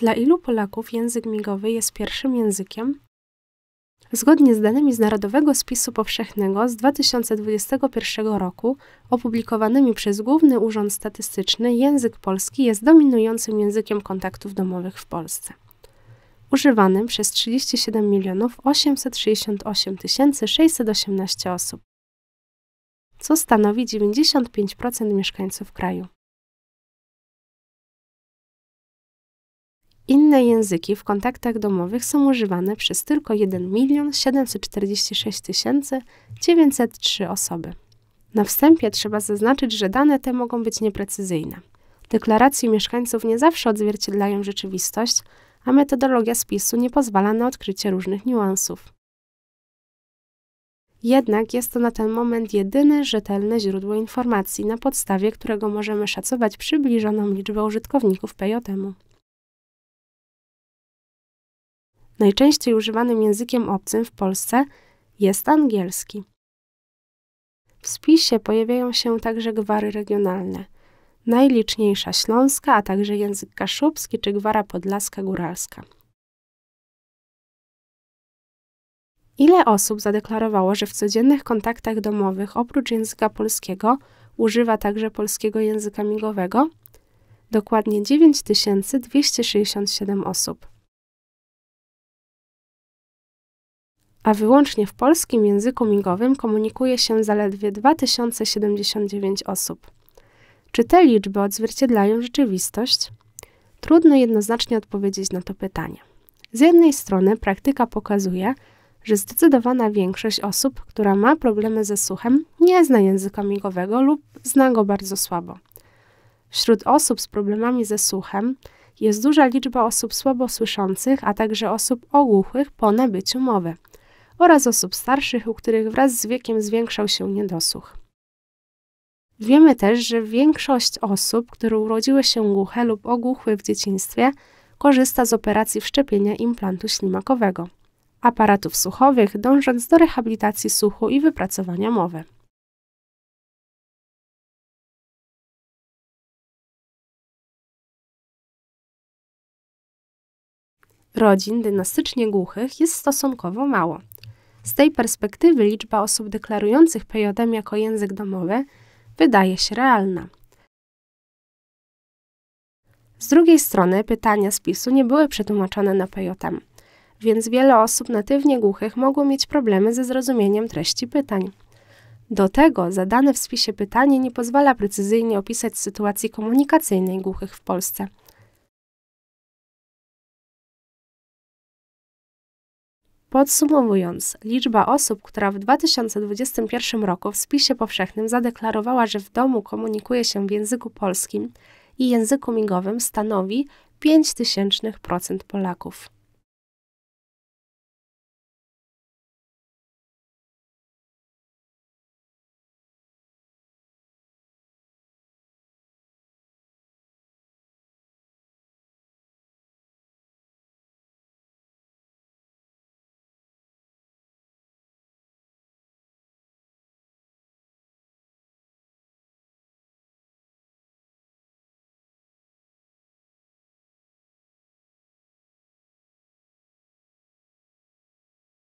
Dla ilu Polaków język migowy jest pierwszym językiem? Zgodnie z danymi z Narodowego Spisu Powszechnego z 2021 roku, opublikowanymi przez Główny Urząd Statystyczny, język polski jest dominującym językiem kontaktów domowych w Polsce. Używanym przez 37 milionów 868 618 osób, co stanowi 95% mieszkańców kraju. Inne języki w kontaktach domowych są używane przez tylko 1 746 903 osoby. Na wstępie trzeba zaznaczyć, że dane te mogą być nieprecyzyjne. Deklaracje mieszkańców nie zawsze odzwierciedlają rzeczywistość, a metodologia spisu nie pozwala na odkrycie różnych niuansów. Jednak jest to na ten moment jedyne rzetelne źródło informacji, na podstawie którego możemy szacować przybliżoną liczbę użytkowników PJM-u. Najczęściej używanym językiem obcym w Polsce jest angielski. W spisie pojawiają się także gwary regionalne. Najliczniejsza śląska, a także język kaszubski czy gwara podlaska-góralska. Ile osób zadeklarowało, że w codziennych kontaktach domowych oprócz języka polskiego używa także polskiego języka migowego? Dokładnie 9267 osób. a wyłącznie w polskim języku migowym komunikuje się zaledwie 2079 osób. Czy te liczby odzwierciedlają rzeczywistość? Trudno jednoznacznie odpowiedzieć na to pytanie. Z jednej strony praktyka pokazuje, że zdecydowana większość osób, która ma problemy ze słuchem, nie zna języka migowego lub zna go bardzo słabo. Wśród osób z problemami ze słuchem jest duża liczba osób słabo słyszących, a także osób ogłuchych po nabyciu mowy – oraz osób starszych, u których wraz z wiekiem zwiększał się niedosłuch. Wiemy też, że większość osób, które urodziły się głuche lub ogłuchły w dzieciństwie, korzysta z operacji wszczepienia implantu ślimakowego, aparatów słuchowych, dążąc do rehabilitacji słuchu i wypracowania mowy. Rodzin dynastycznie głuchych jest stosunkowo mało – z tej perspektywy liczba osób deklarujących PJM jako język domowy wydaje się realna. Z drugiej strony pytania z nie były przetłumaczone na PJM, więc wiele osób natywnie głuchych mogło mieć problemy ze zrozumieniem treści pytań. Do tego zadane w spisie pytanie nie pozwala precyzyjnie opisać sytuacji komunikacyjnej głuchych w Polsce – Podsumowując, liczba osób, która w 2021 roku w spisie powszechnym zadeklarowała, że w domu komunikuje się w języku polskim i języku migowym stanowi procent Polaków.